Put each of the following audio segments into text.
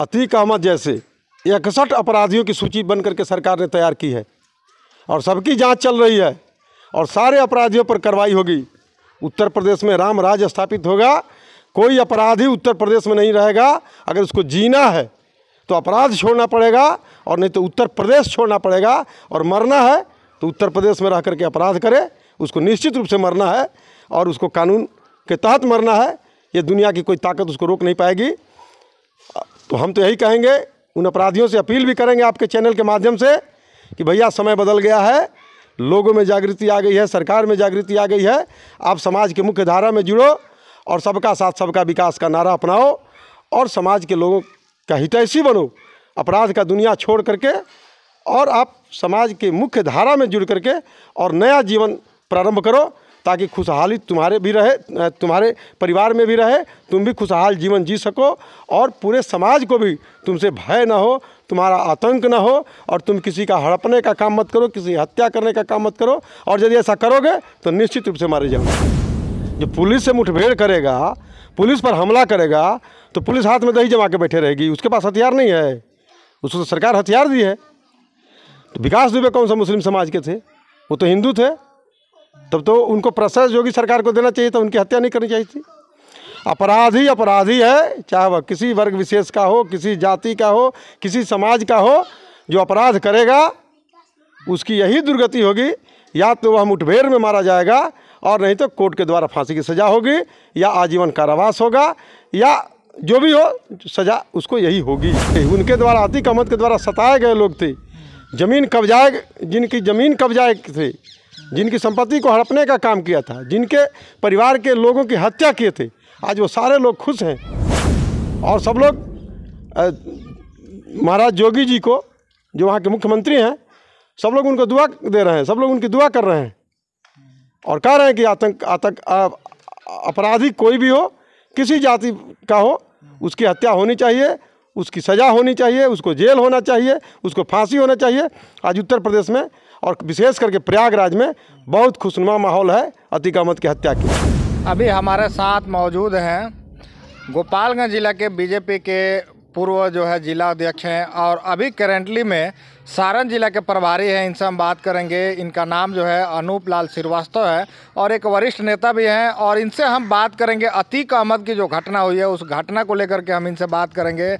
अतीक अहमद जैसे इकसठ अपराधियों की सूची बनकर के सरकार ने तैयार की है और सबकी जांच चल रही है और सारे अपराधियों पर कार्रवाई होगी उत्तर प्रदेश में राम राज स्थापित होगा कोई अपराधी उत्तर प्रदेश में नहीं रहेगा अगर उसको जीना है तो अपराध छोड़ना पड़ेगा और नहीं तो उत्तर प्रदेश छोड़ना पड़ेगा और मरना है तो उत्तर प्रदेश में रह करके अपराध करे उसको निश्चित रूप से मरना है और उसको कानून के तहत मरना है ये दुनिया की कोई ताकत उसको रोक नहीं पाएगी तो हम तो यही कहेंगे उन अपराधियों से अपील भी करेंगे आपके चैनल के माध्यम से कि भैया समय बदल गया है लोगों में जागृति आ गई है सरकार में जागृति आ गई है आप समाज के मुख्य धारा में जुड़ो और सबका साथ सबका विकास का नारा अपनाओ और समाज के लोगों का हितैषी बनो अपराध का दुनिया छोड़ करके और आप समाज के मुख्य धारा में जुड़ करके और नया जीवन प्रारंभ करो ताकि खुशहाली तुम्हारे भी रहे तुम्हारे परिवार में भी रहे तुम भी खुशहाल जीवन जी सको और पूरे समाज को भी तुमसे भय ना हो तुम्हारा आतंक ना हो और तुम किसी का हड़पने का काम मत करो किसी हत्या करने का काम मत करो और यदि ऐसा करोगे तो निश्चित रूप से मारे जाओगे जो पुलिस से मुठभेड़ करेगा पुलिस पर हमला करेगा तो पुलिस हाथ में दही जमा के बैठे रहेगी उसके पास हथियार नहीं है उसको तो सरकार हथियार दी है तो विकास दुबे कौन सा मुस्लिम समाज के थे वो तो हिंदू थे तब तो उनको प्रोसेस योगी सरकार को देना चाहिए तो उनकी हत्या नहीं करनी चाहिए थी अपराध ही अपराध ही है चाहे वह किसी वर्ग विशेष का हो किसी जाति का हो किसी समाज का हो जो अपराध करेगा उसकी यही दुर्गति होगी या तो वह मुठभेड़ में मारा जाएगा और नहीं तो कोर्ट के द्वारा फांसी की सज़ा होगी या आजीवन कारावास होगा या जो भी हो सज़ा उसको यही होगी उनके द्वारा आतिक अहमद के द्वारा सताए गए लोग थे ज़मीन कब्जाए जिनकी ज़मीन कब्जाए थे जिनकी संपत्ति को हड़पने का काम किया था जिनके परिवार के लोगों की हत्या किए थे आज वो सारे लोग खुश हैं और सब लोग महाराज जोगी जी को जो वहाँ के मुख्यमंत्री हैं सब लोग उनको दुआ दे रहे हैं सब लोग उनकी दुआ कर रहे हैं और कह रहे हैं कि आतंक आतंक अपराधी कोई भी हो किसी जाति का हो उसकी हत्या होनी चाहिए उसकी सज़ा होनी चाहिए उसको जेल होना चाहिए उसको फांसी होना चाहिए आज उत्तर प्रदेश में और विशेष करके प्रयागराज में बहुत खुशनुमा माहौल है अतिकामत की हत्या की अभी हमारे साथ मौजूद हैं गोपालगंज जिला के बीजेपी के पूर्व जो है जिला अध्यक्ष हैं और अभी करेंटली में सारण जिला के प्रभारी हैं इनसे हम बात करेंगे इनका नाम जो है अनूप लाल श्रीवास्तव है और एक वरिष्ठ नेता भी हैं और इनसे हम बात करेंगे अतीक अहमद की जो घटना हुई है उस घटना को लेकर के हम इनसे बात करेंगे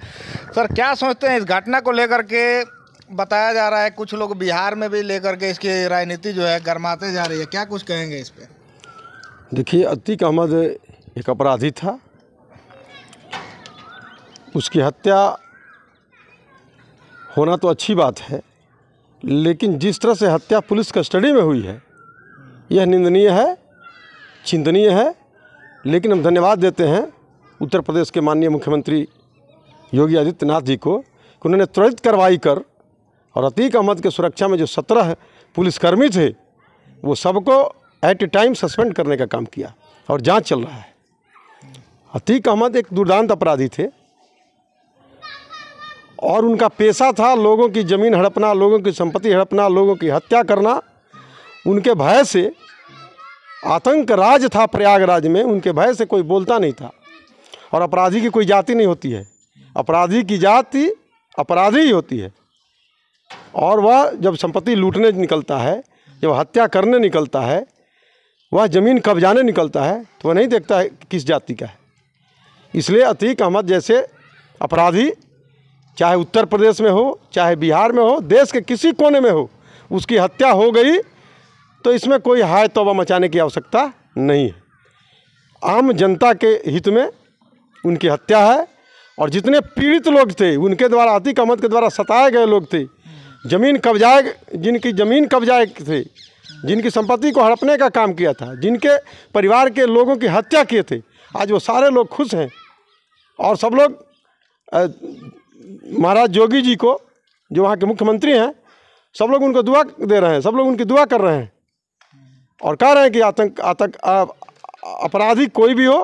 सर क्या सोचते हैं इस घटना को लेकर के बताया जा रहा है कुछ लोग बिहार में भी लेकर के इसकी राजनीति जो है गर्माते जा रही है क्या कुछ कहेंगे इस पर देखिए अतीक अहमद एक अपराधी था उसकी हत्या होना तो अच्छी बात है लेकिन जिस तरह से हत्या पुलिस कस्टडी में हुई है यह निंदनीय है चिंतनीय है लेकिन हम धन्यवाद देते हैं उत्तर प्रदेश के माननीय मुख्यमंत्री योगी आदित्यनाथ जी को कि उन्होंने त्वरित कार्रवाई कर और अतीक अहमद के सुरक्षा में जो सत्रह पुलिसकर्मी थे वो सबको एट ए टाइम सस्पेंड करने का काम किया और जांच चल रहा है अतीक अहमद एक दुर्दांत अपराधी थे और उनका पेशा था लोगों की ज़मीन हड़पना लोगों की संपत्ति हड़पना लोगों की हत्या करना उनके भय से आतंक राज था प्रयागराज में उनके भय से कोई बोलता नहीं था और अपराधी की कोई जाति नहीं होती है अपराधी की जाति अपराधी ही होती है और वह जब संपत्ति लूटने निकलता है जब हत्या करने निकलता है वह ज़मीन कब्जाने निकलता है तो वह नहीं देखता है किस जाति का है इसलिए अतीक अहमद जैसे अपराधी चाहे उत्तर प्रदेश में हो चाहे बिहार में हो देश के किसी कोने में हो उसकी हत्या हो गई तो इसमें कोई हाय तोबा मचाने की आवश्यकता नहीं है आम जनता के हित में उनकी हत्या है और जितने पीड़ित लोग थे उनके द्वारा अतीक अहमद के द्वारा सताए गए लोग थे ज़मीन कब्जाए जिनकी ज़मीन कब्जाए थी जिनकी संपत्ति को हड़पने का काम किया था जिनके परिवार के लोगों की हत्या किए थे आज वो सारे लोग खुश हैं और सब लोग महाराज जोगी जी को जो वहाँ के मुख्यमंत्री हैं सब लोग उनको दुआ दे रहे हैं सब लोग उनकी दुआ कर रहे हैं और कह रहे हैं कि आतंक आतंक अपराधी कोई भी हो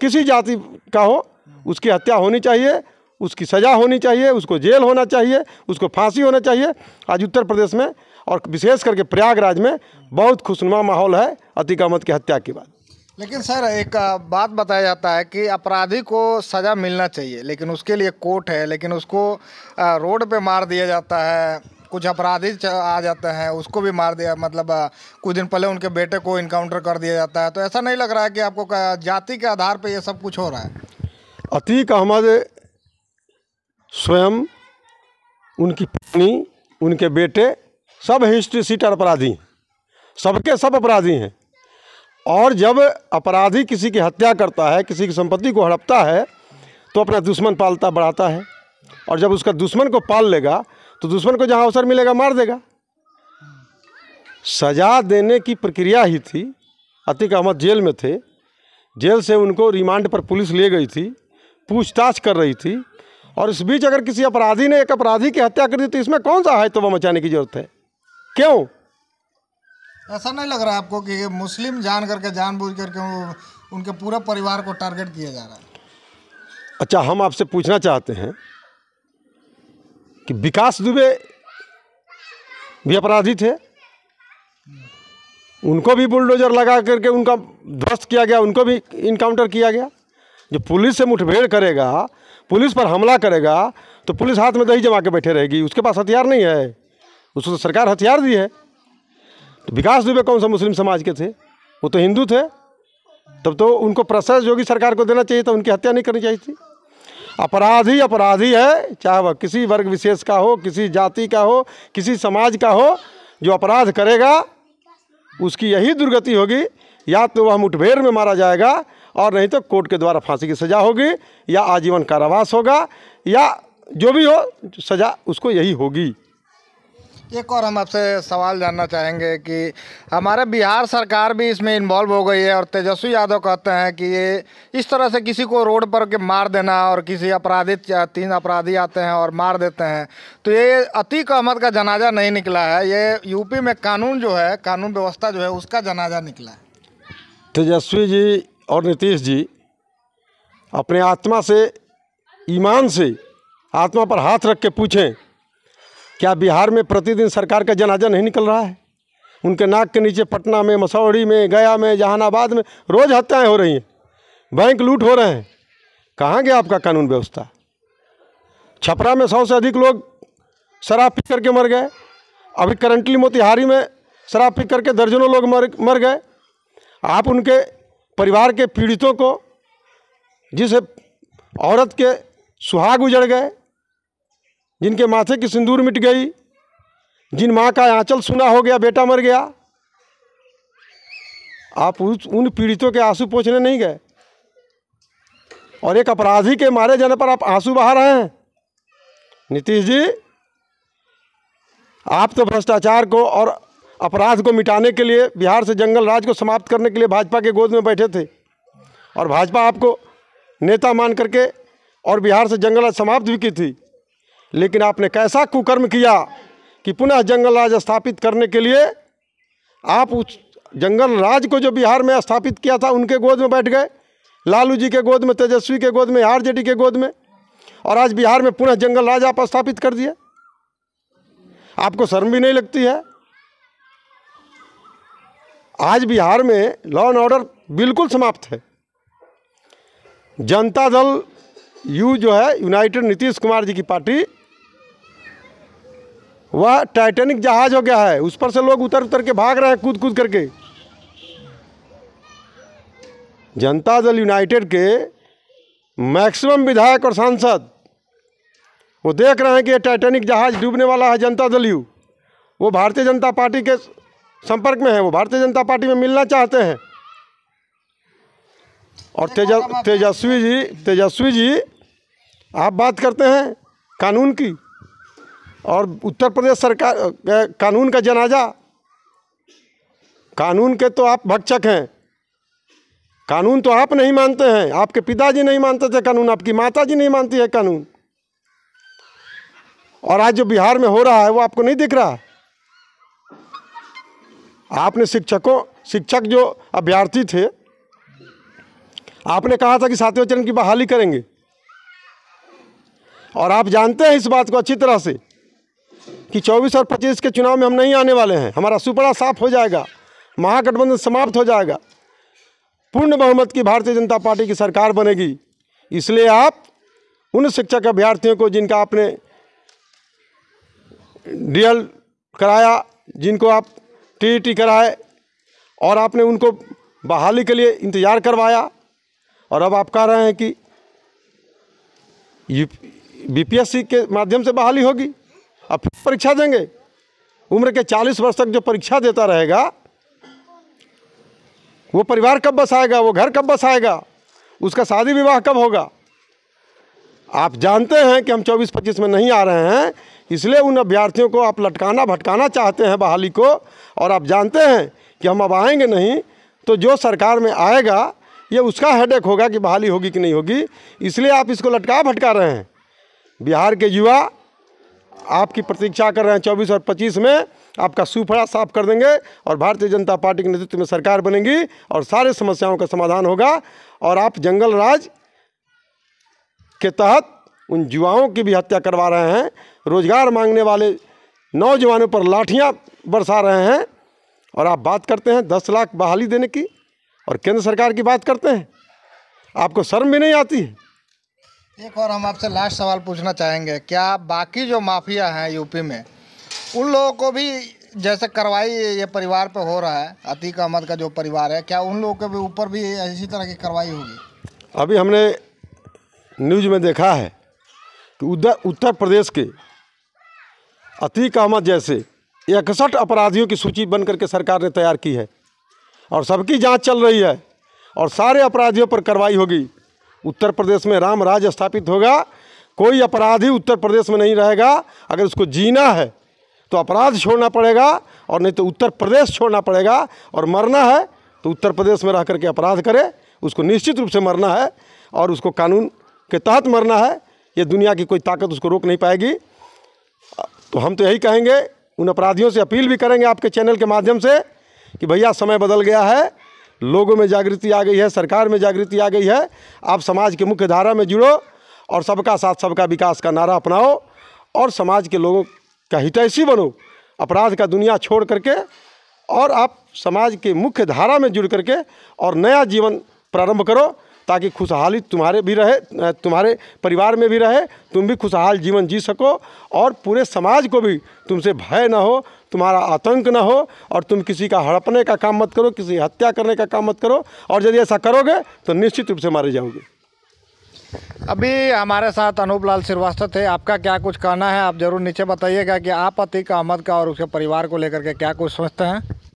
किसी जाति का हो उसकी हत्या होनी चाहिए उसकी सज़ा होनी चाहिए उसको जेल होना चाहिए उसको फांसी होना चाहिए आज उत्तर प्रदेश में और विशेष करके प्रयागराज में बहुत खुशनुमा माहौल है अतिकामत की हत्या के बाद लेकिन सर एक बात बताया जाता है कि अपराधी को सज़ा मिलना चाहिए लेकिन उसके लिए कोर्ट है लेकिन उसको रोड पे मार दिया जाता है कुछ अपराधी आ जाते हैं उसको भी मार दिया मतलब कुछ दिन पहले उनके बेटे को इनकाउंटर कर दिया जाता है तो ऐसा नहीं लग रहा है कि आपको जाति के आधार पर यह सब कुछ हो रहा है अतीक अहमद स्वयं उनकी पत्नी उनके बेटे सब हिस्ट्री सीटर अपराधी हैं सबके सब अपराधी हैं और जब अपराधी किसी की हत्या करता है किसी की संपत्ति को हड़पता है तो अपना दुश्मन पालता बढ़ाता है और जब उसका दुश्मन को पाल लेगा तो दुश्मन को जहाँ अवसर मिलेगा मार देगा सजा देने की प्रक्रिया ही थी अतिक अहमद जेल में थे जेल से उनको रिमांड पर पुलिस ले गई थी पूछताछ कर रही थी और इस बीच अगर किसी अपराधी ने एक अपराधी की हत्या कर दी तो इसमें कौन सा है मचाने की जरूरत है क्यों ऐसा नहीं लग रहा है आपको कि मुस्लिम जान करके बुझ करके उनके पूरे परिवार को टारगेट किया जा रहा है अच्छा हम आपसे पूछना चाहते हैं कि विकास दुबे भी अपराधी थे उनको भी बुलडोजर लगा करके उनका ध्वस्त किया गया उनको भी इनकाउंटर किया गया जो पुलिस से मुठभेड़ करेगा पुलिस पर हमला करेगा तो पुलिस हाथ में दही जमा के बैठे रहेगी उसके पास हथियार नहीं है उसको तो सरकार हथियार दी है तो विकास दुबे कौन सा मुस्लिम समाज के थे वो तो हिंदू थे तब तो उनको प्रशस योगी सरकार को देना चाहिए था उनकी हत्या नहीं करनी चाहिए थी अपराध ही है चाहे वह किसी वर्ग विशेष का हो किसी जाति का हो किसी समाज का हो जो अपराध करेगा उसकी यही दुर्गति होगी या तो वह मुठभेड़ में मारा जाएगा और नहीं तो कोर्ट के द्वारा फांसी की सज़ा होगी या आजीवन कारावास होगा या जो भी हो सज़ा उसको यही होगी एक और हम आपसे सवाल जानना चाहेंगे कि हमारे बिहार सरकार भी इसमें इन्वॉल्व हो गई है और तेजस्वी यादव कहते हैं कि ये इस तरह से किसी को रोड पर के मार देना और किसी अपराधी तीन अपराधी आते हैं और मार देते हैं तो ये अतीक अहमद का जनाजा नहीं निकला है ये यूपी में कानून जो है कानून व्यवस्था जो है उसका जनाजा निकला है तेजस्वी जी और नीतीश जी अपने आत्मा से ईमान से आत्मा पर हाथ रख के पूछें क्या बिहार में प्रतिदिन सरकार का जनाजा नहीं निकल रहा है उनके नाक के नीचे पटना में मसौड़ी में गया में जहानाबाद में रोज़ हत्याएं हो रही हैं बैंक लूट हो रहे हैं कहाँ गया आपका कानून व्यवस्था छपरा में सौ से अधिक लोग शराब पी करके मर गए अभी करंटली मोतिहारी में शराब पी करके दर्जनों लोग मर मर गए आप उनके परिवार के पीड़ितों को जिसे औरत के सुहाग उजड़ गए जिनके माथे की सिंदूर मिट गई जिन माँ का आंचल सुना हो गया बेटा मर गया आप उस उन पीड़ितों के आंसू पहुँचने नहीं गए और एक अपराधी के मारे जाने पर आप आंसू बहा रहे हैं नीतीश जी आप तो भ्रष्टाचार को और अपराध को मिटाने के लिए बिहार से जंगल राज को समाप्त करने के लिए भाजपा के गोद में बैठे थे और भाजपा आपको नेता मान करके और बिहार से जंगल राज समाप्त भी की थी लेकिन आपने कैसा कुकर्म किया कि पुनः जंगल राज स्थापित करने के लिए आप उस जंगल राज को जो बिहार में स्थापित किया था उनके गोद में बैठ गए लालू जी के गोद में तेजस्वी के गोद में आर जे के गोद में और आज बिहार में पुनः जंगल राज आप स्थापित कर दिए आपको शर्म भी नहीं लगती है आज बिहार में लॉ एंड ऑर्डर बिल्कुल समाप्त है जनता दल यू जो है यूनाइटेड नीतीश कुमार जी की पार्टी वह टाइटैनिक जहाज हो गया है उस पर से लोग उतर उतर के भाग रहे हैं कूद कूद करके जनता दल यूनाइटेड के मैक्सिमम विधायक और सांसद वो देख रहे हैं कि ये टाइटैनिक जहाज डूबने वाला है जनता दल यू वो भारतीय जनता पार्टी के संपर्क में है वो भारतीय जनता पार्टी में मिलना चाहते हैं और तेजा तेजस्वी जी तेजस्वी जी आप बात करते हैं कानून की और उत्तर प्रदेश सरकार कानून का जनाजा कानून के तो आप भक्षक हैं कानून तो आप नहीं मानते हैं आपके पिताजी नहीं मानते थे कानून आपकी माता जी नहीं मानती है कानून और आज जो बिहार में हो रहा है वो आपको नहीं दिख रहा आपने शिक्षकों शिक्षक जो अभ्यर्थी थे आपने कहा था कि सातवें चरण की बहाली करेंगे और आप जानते हैं इस बात को अच्छी तरह से कि 24 और 25 के चुनाव में हम नहीं आने वाले हैं हमारा सुपड़ा साफ हो जाएगा महागठबंधन समाप्त हो जाएगा पूर्ण बहुमत की भारतीय जनता पार्टी की सरकार बनेगी इसलिए आप उन शिक्षक अभ्यर्थियों को जिनका आपने डीएल कराया जिनको आप टी टी कराए और आपने उनको बहाली के लिए इंतज़ार करवाया और अब आप कह रहे हैं कि बीपीएससी के माध्यम से बहाली होगी अब फिर परीक्षा देंगे उम्र के 40 वर्ष तक जो परीक्षा देता रहेगा वो परिवार कब बसाएगा वो घर कब बसाएगा उसका शादी विवाह कब होगा आप जानते हैं कि हम 24-25 में नहीं आ रहे हैं इसलिए उन अभ्यर्थियों को आप लटकाना भटकाना चाहते हैं बहाली को और आप जानते हैं कि हम अब आएंगे नहीं तो जो सरकार में आएगा ये उसका हेडेक होगा कि बहाली होगी कि नहीं होगी इसलिए आप इसको लटका भटका रहे हैं बिहार के युवा आपकी प्रतीक्षा कर रहे हैं चौबीस और पच्चीस में आपका सुफड़ा साफ कर देंगे और भारतीय जनता पार्टी के नेतृत्व में सरकार बनेगी और सारे समस्याओं का समाधान होगा और आप जंगल राज के तहत उन युवाओं की भी हत्या करवा रहे हैं रोजगार मांगने वाले नौजवानों पर लाठियाँ बरसा रहे हैं और आप बात करते हैं दस लाख बहाली देने की और केंद्र सरकार की बात करते हैं आपको शर्म भी नहीं आती एक और हम आपसे लास्ट सवाल पूछना चाहेंगे क्या बाकी जो माफिया हैं यूपी में उन लोगों को भी जैसे कार्रवाई ये परिवार पे हो रहा है अतीक अहमद का जो परिवार है क्या उन लोगों के ऊपर भी इसी तरह की कार्रवाई होगी अभी हमने न्यूज में देखा है कि उधर उत्तर प्रदेश के अतीक अहमद जैसे इकसठ अपराधियों की सूची बन करके सरकार ने तैयार की है और सबकी जांच चल रही है और सारे अपराधियों पर कार्रवाई होगी उत्तर प्रदेश में राम राज स्थापित होगा कोई अपराधी उत्तर प्रदेश में नहीं रहेगा अगर उसको जीना है तो अपराध छोड़ना पड़ेगा और नहीं तो उत्तर प्रदेश छोड़ना पड़ेगा और मरना है तो उत्तर प्रदेश में रह करके अपराध करे उसको निश्चित रूप से मरना है और उसको कानून के तहत मरना है ये दुनिया की कोई ताकत उसको रोक नहीं पाएगी तो हम तो यही कहेंगे उन अपराधियों से अपील भी करेंगे आपके चैनल के माध्यम से कि भैया समय बदल गया है लोगों में जागृति आ गई है सरकार में जागृति आ गई है आप समाज के मुख्य धारा में जुड़ो और सबका साथ सबका विकास का नारा अपनाओ और समाज के लोगों का हितैषी बनो अपराध का दुनिया छोड़ करके और आप समाज के मुख्य धारा में जुड़ करके और नया जीवन प्रारंभ करो ताकि खुशहाली तुम्हारे भी रहे तुम्हारे परिवार में भी रहे तुम भी खुशहाल जीवन जी सको और पूरे समाज को भी तुमसे भय ना हो तुम्हारा आतंक ना हो और तुम किसी का हड़पने का काम मत करो किसी हत्या करने का काम मत करो और यदि ऐसा करोगे तो निश्चित रूप से मारे जाओगे अभी हमारे साथ अनूप लाल श्रीवास्तव थे आपका क्या कुछ कहना है आप ज़रूर नीचे बताइएगा कि आप अतीक अहमद का और उसके परिवार को लेकर के क्या कुछ सोचते हैं